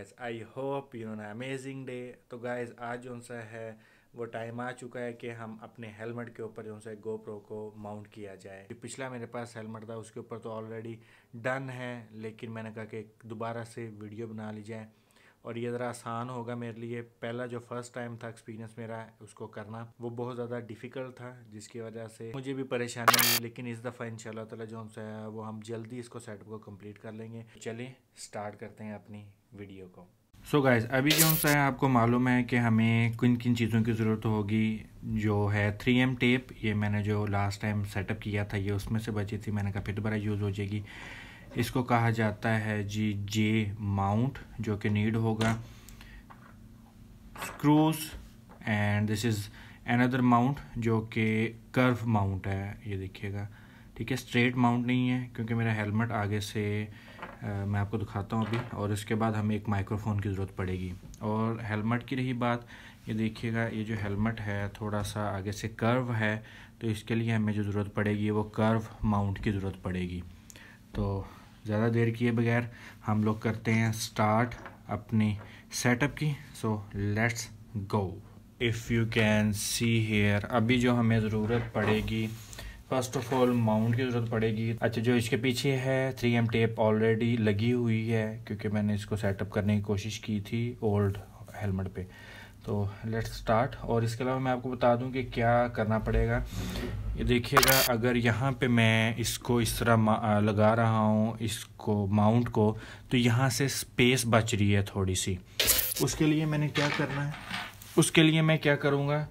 guys I hope you know amazing day तो guys आज जो सा है वो टाइम आ चुका है कि हम अपने हेलमेट के ऊपर जो है गोप्रो को माउंट किया जाए जो पिछला मेरे पास हेलमेट था उसके ऊपर तो ऑलरेडी डन है लेकिन मैंने कहा कि दोबारा से वीडियो बना ली जाए और ये ज़रा आसान होगा मेरे लिए पहला जो फर्स्ट टाइम था एक्सपीरियंस मेरा उसको करना वो बहुत ज़्यादा डिफ़िकल्ट था जिसकी वजह से मुझे भी परेशानी हुई लेकिन इस दफ़ा इन तला जो हमसे वो हम जल्दी इसको सेटअप को कम्प्लीट कर लेंगे चलिए स्टार्ट करते हैं अपनी वीडियो को सो so गाइज अभी जो सा है आपको मालूम है कि हमें किन किन चीज़ों की ज़रूरत होगी जो है थ्री एम टेप ये मैंने जो लास्ट टाइम सेटअप किया था ये उसमें से बची थी मैंने कहा फिर दोबारा यूज़ हो जाएगी इसको कहा जाता है जी जे माउंट जो कि नीड होगा screws and this is another mount जो कि कर्व माउंट है ये देखिएगा ठीक है स्ट्रेट माउंट नहीं है क्योंकि मेरा हेलमेट आगे से आ, मैं आपको दिखाता हूँ अभी और इसके बाद हमें एक माइक्रोफोन की ज़रूरत पड़ेगी और हेलमेट की रही बात ये देखिएगा ये जो हेलमेट है थोड़ा सा आगे से कर्व है तो इसके लिए हमें जो ज़रूरत पड़ेगी वो कर्व माउंट की ज़रूरत पड़ेगी तो ज़्यादा देर किए बगैर हम लोग करते हैं स्टार्ट अपनी सेटअप की so let's go if you can see here अभी जो हमें ज़रूरत पड़ेगी फर्स्ट ऑफ ऑल माउंट की ज़रूरत पड़ेगी अच्छा जो इसके पीछे है थ्री एम टेप ऑलरेडी लगी हुई है क्योंकि मैंने इसको सेटअप करने की कोशिश की थी ओल्ड हेलमेट पे तो लेट्स स्टार्ट और इसके अलावा मैं आपको बता दूं कि क्या करना पड़ेगा ये देखिएगा अगर यहाँ पे मैं इसको इस तरह लगा रहा हूँ इसको माउंट को तो यहाँ से स्पेस बच रही है थोड़ी सी उसके लिए मैंने क्या करना है उसके लिए मैं क्या करूँगा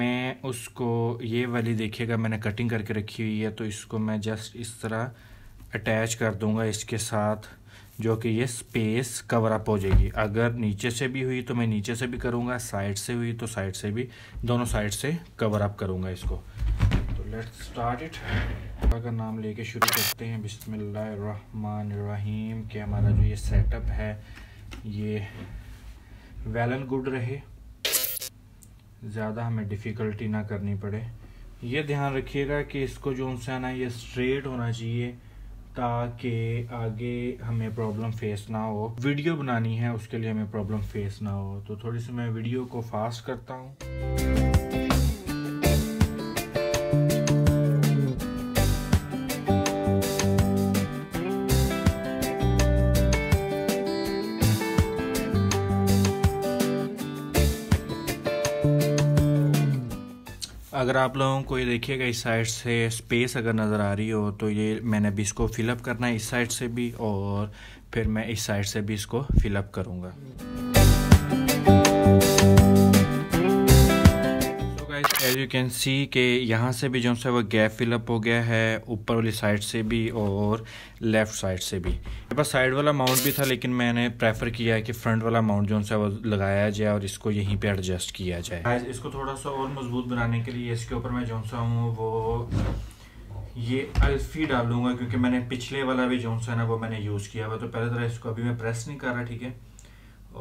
मैं उसको ये वाली देखिएगा मैंने कटिंग करके रखी हुई है तो इसको मैं जस्ट इस तरह अटैच कर दूँगा इसके साथ जो कि ये स्पेस कवर अप हो जाएगी अगर नीचे से भी हुई तो मैं नीचे से भी करूँगा साइड से हुई तो साइड से भी दोनों साइड से कवर अप करूँगा इसको तो लेट्स स्टार्ट इट का नाम लेके शुरू करते हैं बिसमीम के हमारा जो ये सेटअप है ये वेल एंड गुड रहे ज़्यादा हमें डिफ़िकल्टी ना करनी पड़े ये ध्यान रखिएगा कि इसको जो उनसे आना ये स्ट्रेट होना चाहिए ताकि आगे हमें प्रॉब्लम फेस ना हो वीडियो बनानी है उसके लिए हमें प्रॉब्लम फेस ना हो तो थोड़ी सी मैं वीडियो को फास्ट करता हूँ अगर आप लोगों को ये देखिएगा इस साइड से स्पेस अगर नज़र आ रही हो तो ये मैंने अभी इसको फिलअप करना है इस साइड से भी और फिर मैं इस साइड से भी इसको फिलअप करूँगा यू कैन सी के यहाँ से भी जो है वो गैप फिलअप हो गया है ऊपर वाली साइड से भी और लेफ़्ट साइड से भी मेरे पास साइड वाला माउंट भी था लेकिन मैंने प्रेफर किया है कि फ्रंट वाला माउंट जो है वो लगाया जाए और इसको यहीं पे एडजस्ट किया जाए इसको थोड़ा सा और मजबूत बनाने के लिए इसके ऊपर मैं जो सा हूँ वो ये अल्फी डालूंगा क्योंकि मैंने पिछले वाला भी जो सा ना वो मैंने यूज़ किया हुआ तो पहले तरह इसको अभी मैं प्रेस नहीं कर रहा ठीक है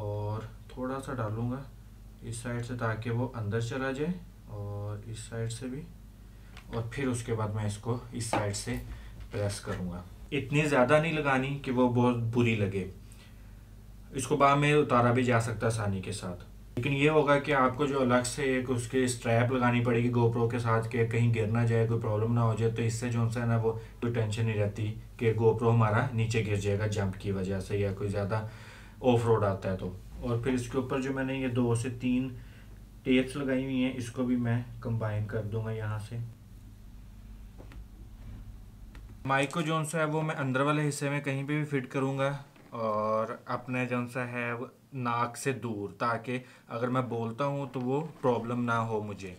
और थोड़ा सा डालूंगा इस साइड से ताकि वो अंदर चला जाए और इस साइड से भी और फिर उसके बाद मैं इसको इस साइड से प्रेस करूँगा इतनी ज़्यादा नहीं लगानी कि वो बहुत बुरी लगे इसको बाद में उतारा भी जा सकता है आसानी के साथ लेकिन ये होगा कि आपको जो अलग से एक उसके स्ट्रैप लगानी पड़ेगी गोप्रो के साथ के कहीं गिर ना जाए कोई प्रॉब्लम ना हो जाए तो इससे जो है ना वो कोई टेंशन नहीं रहती कि गोप्रो हमारा नीचे गिर जाएगा जंप की वजह से या कोई ज़्यादा ऑफ रोड आता है तो और फिर इसके ऊपर जो मैंने ये दो से तीन टेप्स लगाई हुई हैं इसको भी मैं कंबाइन कर दूंगा यहाँ से माइक को जो सा है वो मैं अंदर वाले हिस्से में कहीं पे भी फिट करूँगा और अपने जो सा है वो नाक से दूर ताकि अगर मैं बोलता हूँ तो वो प्रॉब्लम ना हो मुझे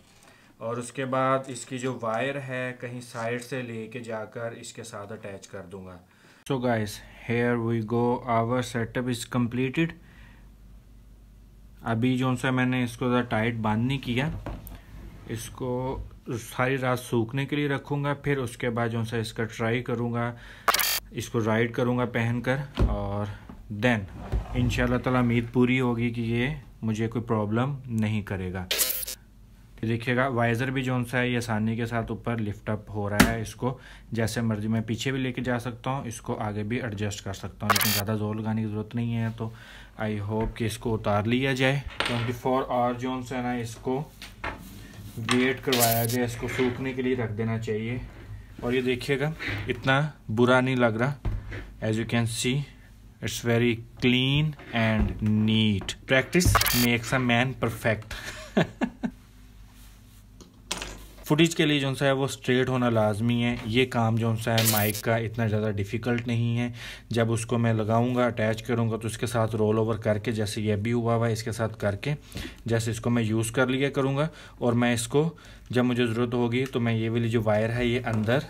और उसके बाद इसकी जो वायर है कहीं साइड से लेके जाकर इसके साथ अटैच कर दूंगा so guys here we go our setup is completed अभी जो सा मैंने इसको ज़्यादा टाइट बांध नहीं किया इसको सारी रात सूखने के लिए रखूँगा फिर उसके बाद जो सा इसका ट्राई करूँगा इसको राइड करूँगा पहन कर और देन इन ताला उम्मीद पूरी होगी कि ये मुझे कोई प्रॉब्लम नहीं करेगा ये देखिएगा वाइज़र भी जो सा है ये आसानी के साथ ऊपर लिफ्ट अप हो रहा है इसको जैसे मर्जी मैं पीछे भी लेके जा सकता हूँ इसको आगे भी एडजस्ट कर सकता हूँ लेकिन ज़्यादा जोर लगाने की ज़रूरत नहीं है तो आई होप कि इसको उतार लिया जाए ट्वेंटी फोर आवर जो है ना इसको वेट करवाया जाए इसको सूखने के लिए रख देना चाहिए और ये देखिएगा इतना बुरा नहीं लग रहा as you can see it's very clean and neat practice makes a man perfect footage के लिए जो सा है वो स्ट्रेट होना लाजमी है ये काम जो सा है माइक का इतना ज़्यादा डिफ़िकल्ट नहीं है जब उसको मैं लगाऊंगा अटैच करूंगा तो इसके साथ रोल ओवर करके जैसे ये भी हुआ हुआ है इसके साथ करके जैसे इसको मैं यूज़ कर लिया करूँगा और मैं इसको जब मुझे ज़रूरत होगी तो मैं ये वाली जो वायर है ये अंदर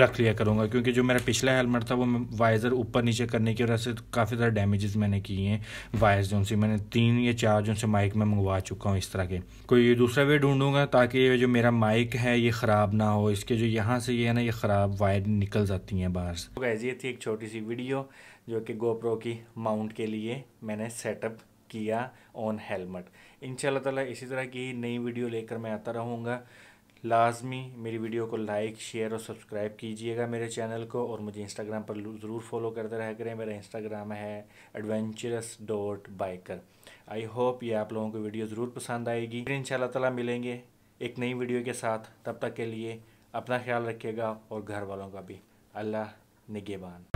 रख लिया करूँगा क्योंकि जो मेरा पिछला हेलमेट था वो मैं वायजर ऊपर नीचे करने की वजह से काफ़ी ज़्यादा डैमेजेस मैंने किए हैं वायर्स जो से मैंने तीन या चार जो से माइक में मंगवा चुका हूँ इस तरह के कोई दूसरा वे ढूंढूंगा ताकि ये जो मेरा माइक है ये ख़राब ना हो इसके जो यहाँ से ये है ना ये ख़राब वायर निकल जाती हैं बाहर से तो थी एक छोटी सी वीडियो जो कि गोप्रो की माउंट के लिए मैंने सेटअप किया ऑन हेलमेट इन ताला इसी तरह की नई वीडियो लेकर मैं आता रहूँगा लाजमी मेरी वीडियो को लाइक शेयर और सब्सक्राइब कीजिएगा मेरे चैनल को और मुझे इंस्टाग्राम पर ज़रूर फॉलो करते रह करें मेरा इंस्टाग्राम है adventurous dot biker I hope ये आप लोगों को वीडियो ज़रूर पसंद आएगी फिर इन ताला मिलेंगे एक नई वीडियो के साथ तब तक के लिए अपना ख्याल रखिएगा और घर वालों का भी अल्लाह निगेबान